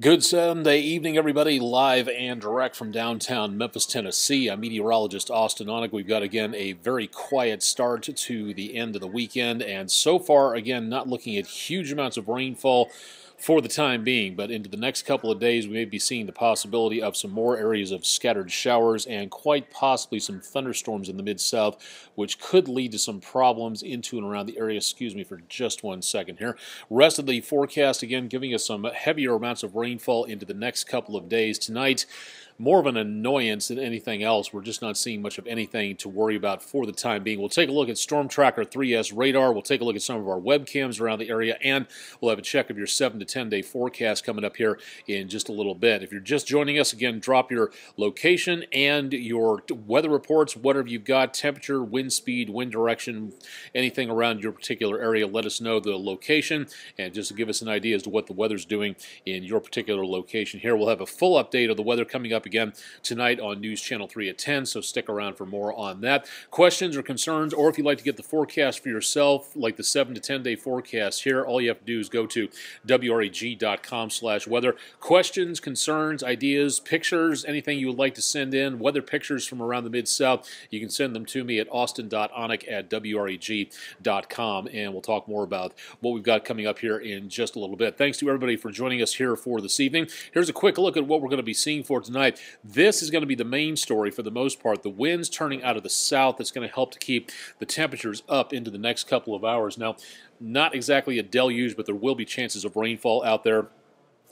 Good Sunday evening, everybody, live and direct from downtown Memphis, Tennessee. I'm meteorologist Austin Onick. We've got, again, a very quiet start to the end of the weekend, and so far, again, not looking at huge amounts of rainfall for the time being, but into the next couple of days, we may be seeing the possibility of some more areas of scattered showers and quite possibly some thunderstorms in the mid south, which could lead to some problems into and around the area. Excuse me for just one second here. Rest of the forecast again giving us some heavier amounts of rainfall into the next couple of days. Tonight, more of an annoyance than anything else. We're just not seeing much of anything to worry about for the time being. We'll take a look at Storm Tracker 3S radar. We'll take a look at some of our webcams around the area, and we'll have a check of your 7 to 10 day forecast coming up here in just a little bit. If you're just joining us, again, drop your location and your weather reports, whatever you've got, temperature, wind speed, wind direction, anything around your particular area. Let us know the location and just give us an idea as to what the weather's doing in your particular location here. We'll have a full update of the weather coming up again tonight on News Channel 3 at 10, so stick around for more on that. Questions or concerns, or if you'd like to get the forecast for yourself, like the 7 to 10 day forecast here, all you have to do is go to wreg.com slash weather. Questions, concerns, ideas, pictures, anything you would like to send in, weather pictures from around the Mid-South, you can send them to me at austin.onic at wreg.com, and we'll talk more about what we've got coming up here in just a little bit. Thanks to everybody for joining us here for this evening. Here's a quick look at what we're going to be seeing for tonight. This is going to be the main story for the most part. The winds turning out of the south that's going to help to keep the temperatures up into the next couple of hours. Now, not exactly a deluge, but there will be chances of rainfall out there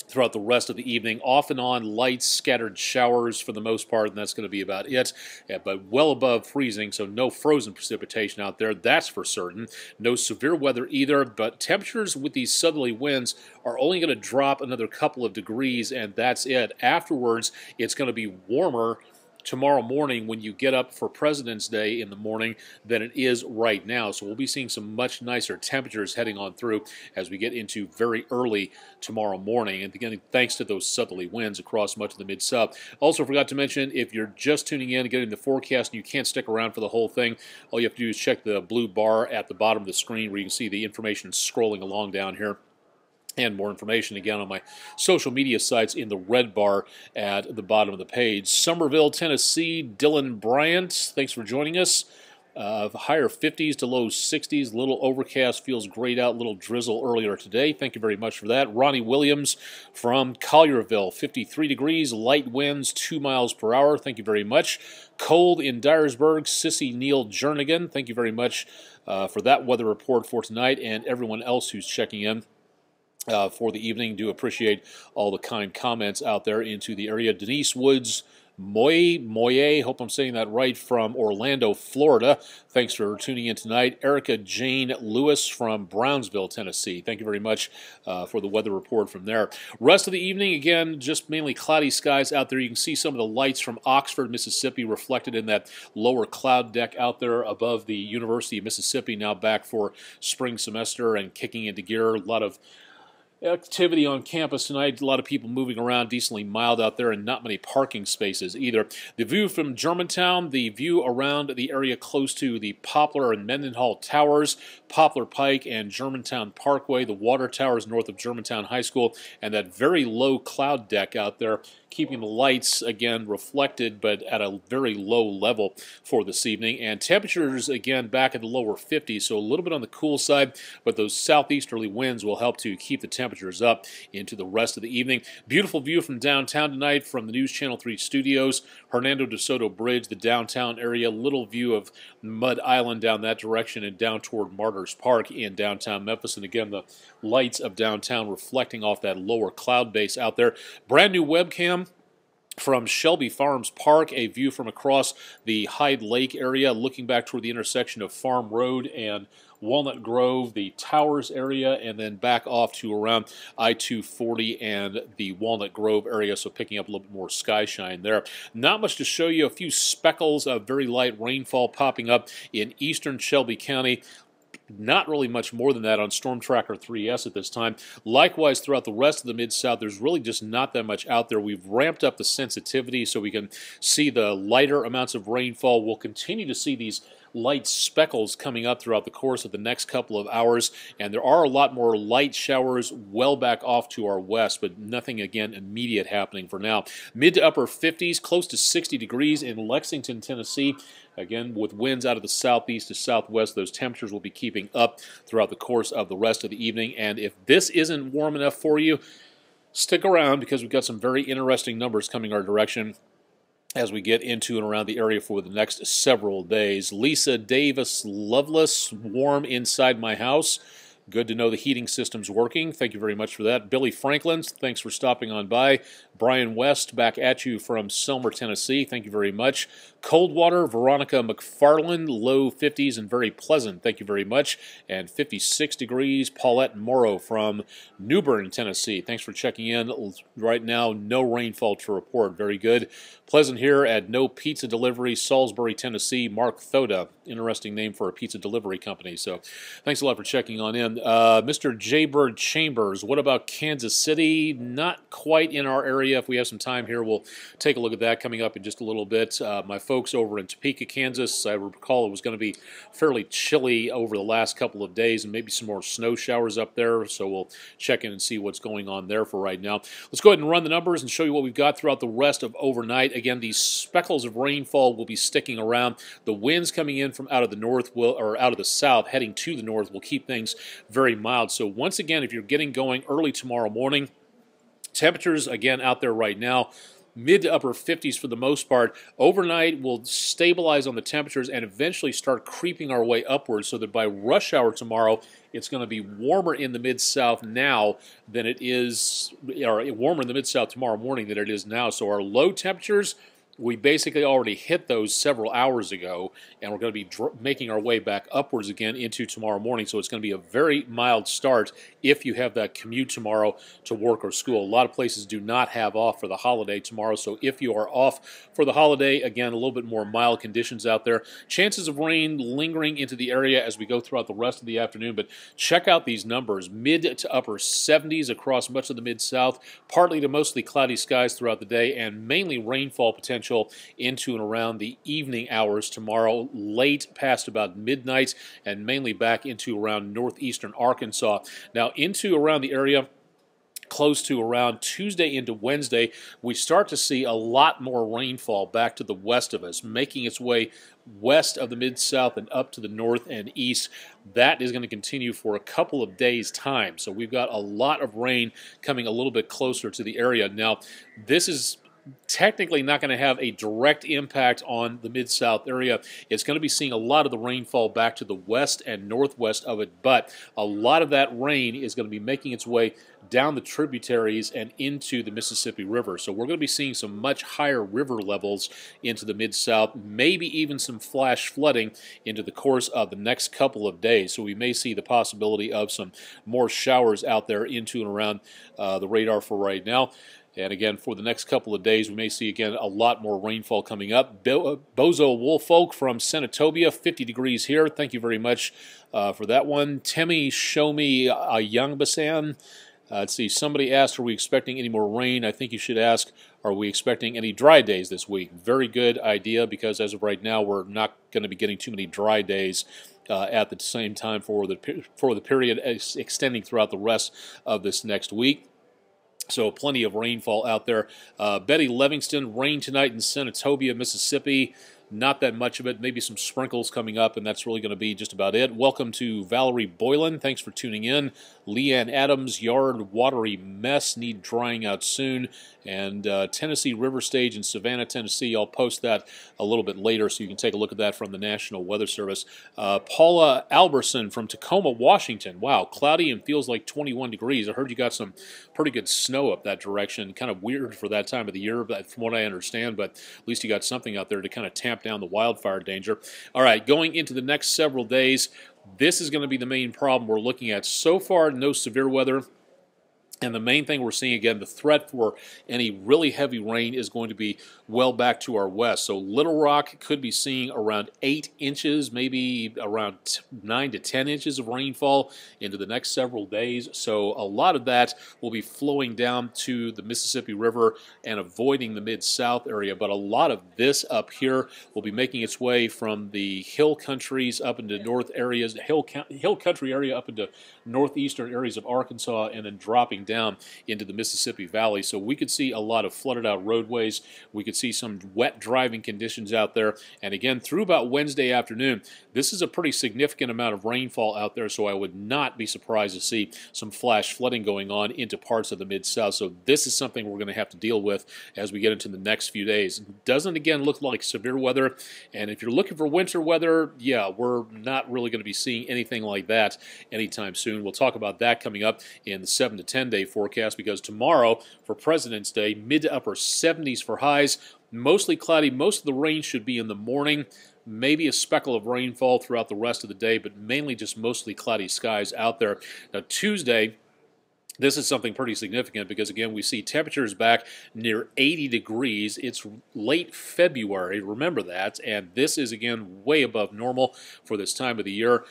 throughout the rest of the evening. Off and on, light scattered showers for the most part, and that's going to be about it. Yeah, but well above freezing, so no frozen precipitation out there, that's for certain. No severe weather either, but temperatures with these southerly winds are only going to drop another couple of degrees, and that's it. Afterwards, it's going to be warmer tomorrow morning when you get up for President's Day in the morning than it is right now. So we'll be seeing some much nicer temperatures heading on through as we get into very early tomorrow morning. And again, thanks to those southerly winds across much of the mid sub. Also, forgot to mention if you're just tuning in and getting the forecast and you can't stick around for the whole thing, all you have to do is check the blue bar at the bottom of the screen where you can see the information scrolling along down here and more information again on my social media sites in the red bar at the bottom of the page. Somerville, Tennessee, Dylan Bryant, thanks for joining us. Uh, higher 50s to low 60s, little overcast, feels great out, little drizzle earlier today. Thank you very much for that. Ronnie Williams from Collierville, 53 degrees, light winds, 2 miles per hour. Thank you very much. Cold in Dyersburg, Sissy Neal Jernigan, thank you very much uh, for that weather report for tonight and everyone else who's checking in uh, for the evening. Do appreciate all the kind comments out there into the area. Denise Woods. Moye, Moye, hope I'm saying that right, from Orlando, Florida. Thanks for tuning in tonight. Erica Jane Lewis from Brownsville, Tennessee. Thank you very much uh, for the weather report from there. Rest of the evening, again, just mainly cloudy skies out there. You can see some of the lights from Oxford, Mississippi, reflected in that lower cloud deck out there above the University of Mississippi, now back for spring semester and kicking into gear. A lot of activity on campus tonight. A lot of people moving around, decently mild out there, and not many parking spaces either. The view from Germantown, the view around the area close to the Poplar and Mendenhall Towers, Poplar Pike, and Germantown Parkway, the water towers north of Germantown High School, and that very low cloud deck out there keeping the lights again reflected but at a very low level for this evening. And temperatures again back in the lower 50s, so a little bit on the cool side, but those southeasterly winds will help to keep the temperatures up into the rest of the evening. Beautiful view from downtown tonight from the News Channel 3 studios, Hernando de Soto Bridge, the downtown area, little view of Mud Island down that direction and down toward Martyrs Park in downtown Memphis. And again, the lights of downtown reflecting off that lower cloud base out there. Brand new webcam from Shelby Farms Park, a view from across the Hyde Lake area, looking back toward the intersection of Farm Road and Walnut Grove, the Towers area, and then back off to around I 240 and the Walnut Grove area. So picking up a little bit more skyshine there. Not much to show you. A few speckles of very light rainfall popping up in eastern Shelby County not really much more than that on Storm Tracker 3S at this time. Likewise, throughout the rest of the Mid South, there's really just not that much out there. We've ramped up the sensitivity so we can see the lighter amounts of rainfall. We'll continue to see these light speckles coming up throughout the course of the next couple of hours, and there are a lot more light showers well back off to our west, but nothing again immediate happening for now. Mid to upper 50s, close to 60 degrees in Lexington, Tennessee. Again, with winds out of the southeast to southwest, those temperatures will be keeping up throughout the course of the rest of the evening. And if this isn't warm enough for you, stick around because we've got some very interesting numbers coming our direction as we get into and around the area for the next several days. Lisa Davis Lovelace, warm inside my house. Good to know the heating system's working. Thank you very much for that. Billy Franklin, thanks for stopping on by. Brian West, back at you from Selmer, Tennessee. Thank you very much. Coldwater, Veronica McFarland, low 50s and very pleasant. Thank you very much. And 56 degrees, Paulette Morrow from New Bern, Tennessee. Thanks for checking in. Right now, no rainfall to report. Very good. Pleasant here at No Pizza Delivery, Salisbury, Tennessee. Mark Thoda, interesting name for a pizza delivery company. So thanks a lot for checking on in. Uh, Mr. Jaybird Chambers, what about Kansas City? Not quite in our area. If we have some time here, we'll take a look at that coming up in just a little bit. Uh, my folks over in Topeka, Kansas. I recall it was going to be fairly chilly over the last couple of days and maybe some more snow showers up there. So we'll check in and see what's going on there for right now. Let's go ahead and run the numbers and show you what we've got throughout the rest of overnight. Again, these speckles of rainfall will be sticking around. The winds coming in from out of the north will, or out of the south, heading to the north, will keep things very mild. So once again, if you're getting going early tomorrow morning, temperatures again out there right now mid to upper 50s for the most part. Overnight, we'll stabilize on the temperatures and eventually start creeping our way upward so that by rush hour tomorrow, it's going to be warmer in the mid south now than it is, or warmer in the mid south tomorrow morning than it is now. So our low temperatures we basically already hit those several hours ago, and we're going to be dr- making our way back upwards again into tomorrow morning. So it's going to be a very mild start if you have that commute tomorrow to work or school. A lot of places do not have off for the holiday tomorrow. So if you are off for the holiday, again, a little bit more mild conditions out there. Chances of rain lingering into the area as we go throughout the rest of the afternoon. But check out these numbers mid to upper 70s across much of the mid south, partly to mostly cloudy skies throughout the day, and mainly rainfall potential into and around the evening hours tomorrow, late past about midnight, and mainly back into around northeastern Arkansas. Now, into around the area, close to around Tuesday into Wednesday, we start to see a lot more rainfall back to the west of us, making its way west of the mid-south and up to the north and east. That is going to continue for a couple of days' time. So we've got a lot of rain coming a little bit closer to the area. Now, this is technically not going to have a direct impact on the Mid South area. It's going to be seeing a lot of the rainfall back to the west and northwest of it, but a lot of that rain is going to be making its way down the tributaries and into the Mississippi River. So we're going to be seeing some much higher river levels into the Mid South, maybe even some flash flooding into the course of the next couple of days. So we may see the possibility of some more showers out there into and around uh, the radar for right now. And again, for the next couple of days, we may see again a lot more rainfall coming up. Bo- uh, Bozo Woolfolk from Senatobia, 50 degrees here. Thank you very much uh, for that one. Timmy Show Me a young Uh, let's see, somebody asked, Are we expecting any more rain? I think you should ask, Are we expecting any dry days this week? Very good idea because as of right now, we're not going to be getting too many dry days. Uh, at the same time for the for the period ex- extending throughout the rest of this next week. So plenty of rainfall out there. Uh, Betty Levingston, rain tonight in Senatobia, Mississippi not that much of it, maybe some sprinkles coming up, and that's really going to be just about it. Welcome to Valerie Boylan. Thanks for tuning in. Leanne Adams, yard watery mess, need drying out soon. And uh, Tennessee River Stage in Savannah, Tennessee. I'll post that a little bit later so you can take a look at that from the National Weather Service. Uh, Paula Alberson from Tacoma, Washington. Wow, cloudy and feels like 21 degrees. I heard you got some pretty good snow up that direction. Kind of weird for that time of the year, but from what I understand, but at least you got something out there to kind of tamp tamp down the wildfire danger. All right, going into the next several days, this is going to be the main problem we're looking at. So far, no severe weather. And the main thing we're seeing again, the threat for any really heavy rain is going to be well back to our west. So Little Rock could be seeing around 8 inches, maybe around 9 to 10 inches of rainfall into the next several days. So a lot of that will be flowing down to the Mississippi River and avoiding the Mid-South area. But a lot of this up here will be making its way from the hill countries up into north areas, hill, hill country area up into northeastern areas of Arkansas and then dropping down into the Mississippi Valley. So we could see a lot of flooded out roadways. We could see some wet driving conditions out there. And again, through about Wednesday afternoon, this is a pretty significant amount of rainfall out there, so I would not be surprised to see some flash flooding going on into parts of the Mid-South. So this is something we're going to have to deal with as we get into the next few days. Doesn't, again, look like severe weather. And if you're looking for winter weather, yeah, we're not really going to be seeing anything like that anytime soon. We'll talk about that coming up in the 7 to 10 day forecast because tomorrow for President's Day, mid to upper 70s for highs, Mostly cloudy. Most of the rain should be in the morning. Maybe a speckle of rainfall throughout the rest of the day, but mainly just mostly cloudy skies out there. Now, Tuesday, this is something pretty significant because again we see temperatures back near 80 degrees it's late february remember that and this is again way above normal for this time of the year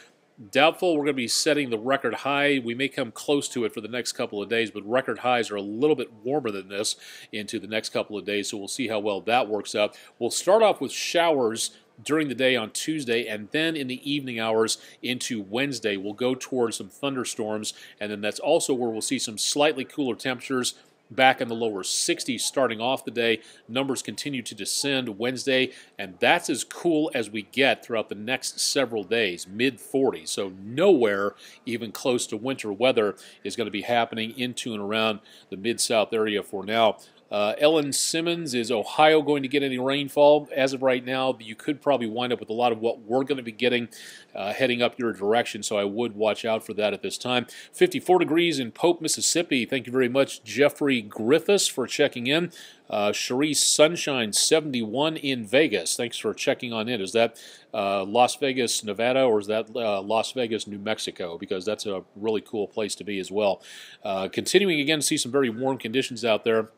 Doubtful we're going to be setting the record high. We may come close to it for the next couple of days, but record highs are a little bit warmer than this into the next couple of days, so we'll see how well that works out. We'll start off with showers during the day on Tuesday, and then in the evening hours into Wednesday, we'll go towards some thunderstorms, and then that's also where we'll see some slightly cooler temperatures back in the lower 60s starting off the day. Numbers continue to descend Wednesday, and that's as cool as we get throughout the next several days, mid 40s. So nowhere even close to winter weather is going to be happening into and around the mid-south area for now. Uh, Ellen Simmons, is Ohio going to get any rainfall? As of right now, you could probably wind up with a lot of what we're going to be getting uh, heading up your direction, so I would watch out for that at this time. 54 degrees in Pope, Mississippi. Thank you very much, Jeffrey Griffiths, for checking in. Uh, Sunshine, 71 in Vegas. Thanks for checking on in. Is that uh, Las Vegas, Nevada, or is that uh, Las Vegas, New Mexico? Because that's a really cool place to be as well. Uh, continuing again to see some very warm conditions out there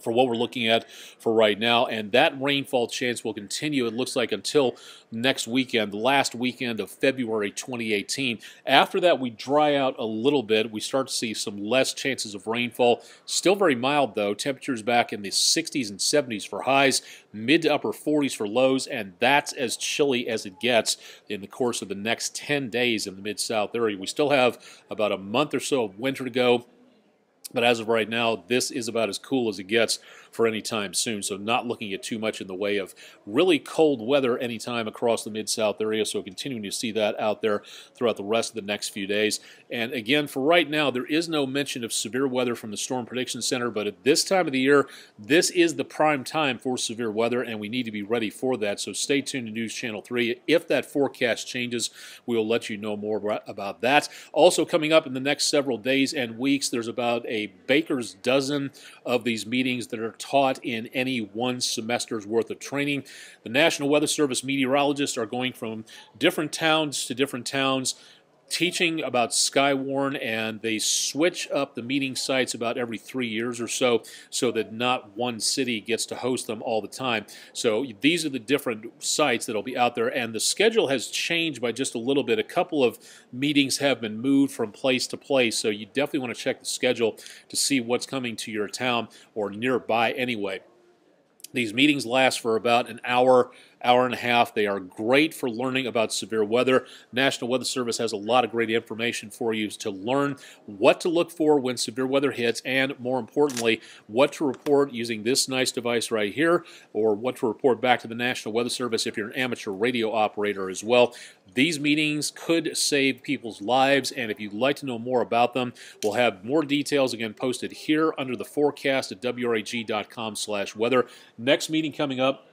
for what we're looking at for right now. And that rainfall chance will continue, it looks like, until next weekend, the last weekend of February 2018. After that, we dry out a little bit. We start to see some less chances of rainfall. Still very mild, though. Temperatures back in the 60s and 70s for highs, mid to upper 40s for lows, and that's as chilly as it gets in the course of the next 10 days in the Mid South area. We still have about a month or so of winter to go but as of right now, this is about as cool as it gets for any time soon. So, not looking at too much in the way of really cold weather anytime across the mid South area. So, continuing to see that out there throughout the rest of the next few days. And again, for right now, there is no mention of severe weather from the Storm Prediction Center. But at this time of the year, this is the prime time for severe weather, and we need to be ready for that. So, stay tuned to News Channel 3. If that forecast changes, we'll let you know more about that. Also, coming up in the next several days and weeks, there's about a a baker's dozen of these meetings that are taught in any one semester's worth of training. The National Weather Service meteorologists are going from different towns to different towns teaching about Skywarn, and they switch up the meeting sites about every three years or so, so that not one city gets to host them all the time. So these are the different sites that'll be out there, and the schedule has changed by just a little bit. A couple of meetings have been moved from place to place, so you definitely want to check the schedule to see what's coming to your town or nearby anyway. These meetings last for about an hour hour and a half. They are great for learning about severe weather. National Weather Service has a lot of great information for you to learn what to look for when severe weather hits and, more importantly, what to report using this nice device right here or what to report back to the National Weather Service if you're an amateur radio operator as well. These meetings could save people's lives, and if you'd like to know more about them, we'll have more details again posted here under the forecast at wrag.com slash weather. Next meeting coming up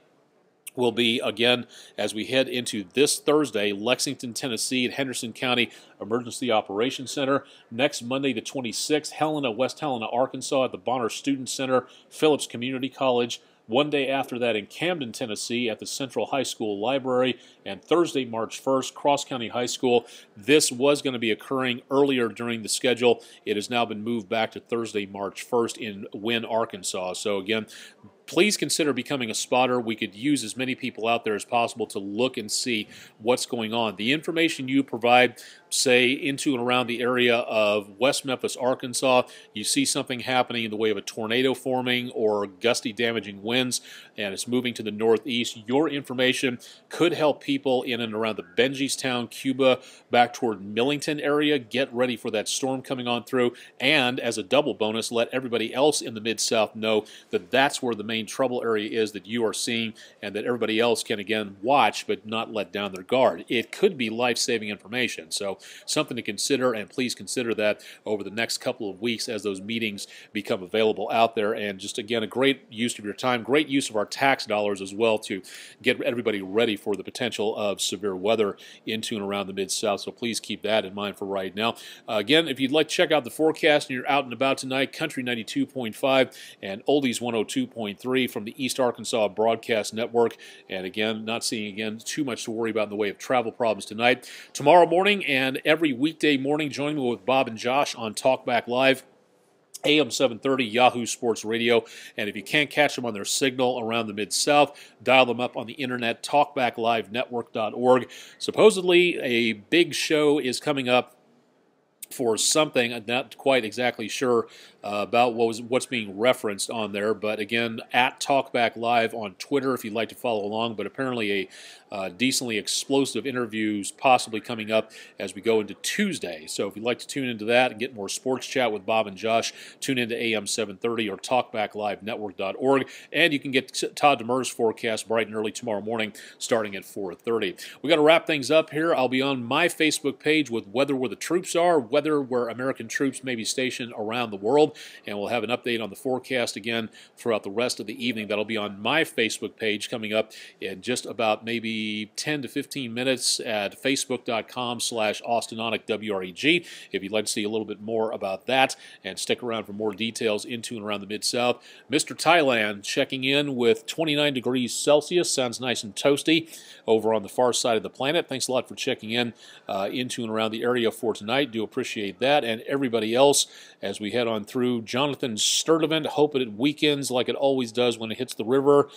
will be again as we head into this Thursday, Lexington, Tennessee, at Henderson County Emergency Operations Center. Next Monday, the 26th, Helena, West Helena, Arkansas, at the Bonner Student Center, Phillips Community College. One day after that in Camden, Tennessee, at the Central High School Library, and Thursday, March 1st, Cross County High School. This was going to be occurring earlier during the schedule. It has now been moved back to Thursday, March 1st in Wynn, Arkansas. So, again, please consider becoming a spotter. We could use as many people out there as possible to look and see what's going on. The information you provide, say, into and around the area of West Memphis, Arkansas, you see something happening in the way of a tornado forming or gusty, damaging winds, and it's moving to the northeast, your information could help people in and around the Benjistown, Cuba, back toward Millington area get ready for that storm coming on through, and as a double bonus, let everybody else in the Mid-South know that that's where the main trouble area is that you are seeing and that everybody else can again watch but not let down their guard. It could be life-saving information. So something to consider and please consider that over the next couple of weeks as those meetings become available out there and just again a great use of your time, great use of our tax dollars as well to get everybody ready for the potential of severe weather into and around the Mid-South. So please keep that in mind for right now. Uh, again, if you'd like to check out the forecast and you're out and about tonight, Country 92.5 and Oldies 102.3 three from the East Arkansas Broadcast Network. And again, not seeing again too much to worry about in the way of travel problems tonight. Tomorrow morning and every weekday morning, join me with Bob and Josh on Talkback Live. AM 730 Yahoo Sports Radio. And if you can't catch them on their signal around the Mid South, dial them up on the internet, talkbacklivenetwork.org. Supposedly, a big show is coming up for something. I'm not quite exactly sure uh, about what was what's being referenced on there, but again, at Talkback Live on Twitter if you'd like to follow along. But apparently, a uh, decently explosive interviews possibly coming up as we go into Tuesday. So if you'd like to tune into that and get more sports chat with Bob and Josh, tune into AM 730 or talkbacklivenetwork.org. And you can get Todd Demers' forecast bright and early tomorrow morning starting at 4.30. we got to wrap things up here. I'll be on my Facebook page with weather where the troops are, weather where American troops may be stationed around the world, and we'll have an update on the forecast again throughout the rest of the evening. That'll be on my Facebook page coming up in just about maybe 10 to 15 minutes at facebook.com slash austinonicwreg. if you'd like to see a little bit more about that and stick around for more details into and around the Mid-South. Mr. Thailand checking in with 29 degrees Celsius. Sounds nice and toasty over on the far side of the planet. Thanks a lot for checking in uh, into and around the area for tonight. Do appreciate that and everybody else as we head on through. Jonathan Sturdivant, hope it weekends like it always does when it hits the river.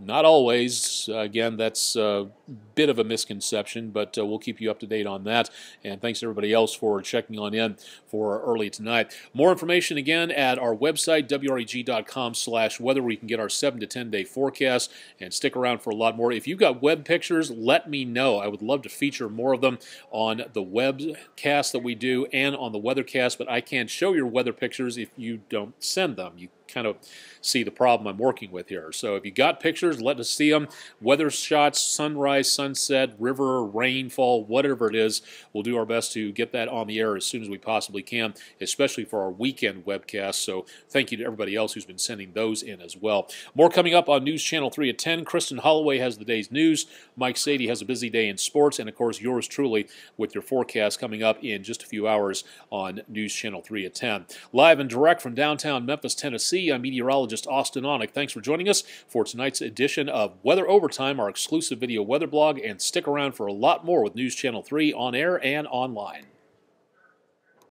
Not always. Again, that's a bit of a misconception, but uh, we'll keep you up to date on that. And thanks everybody else for checking on in for early tonight. More information again at our website, wreg.com slash weather, We can get our 7 to 10 day forecast and stick around for a lot more. If you've got web pictures, let me know. I would love to feature more of them on the webcast that we do and on the weathercast, but I can't show your weather pictures if you don't send them. You kind of see the problem I'm working with here. So if you got pictures, let us see them. Weather shots, sunrise, sunset, river, rainfall, whatever it is, we'll do our best to get that on the air as soon as we possibly can, especially for our weekend webcast. So thank you to everybody else who's been sending those in as well. More coming up on News Channel 3 at 10. Kristen Holloway has the day's news. Mike Sadie has a busy day in sports. And of course, yours truly with your forecast coming up in just a few hours on News Channel 3 at 10. Live and direct from downtown Memphis, Tennessee. I'm meteorologist Austin Onick. Thanks for joining us for tonight's edition of Weather Overtime, our exclusive video weather blog, and stick around for a lot more with News Channel 3 on air and online.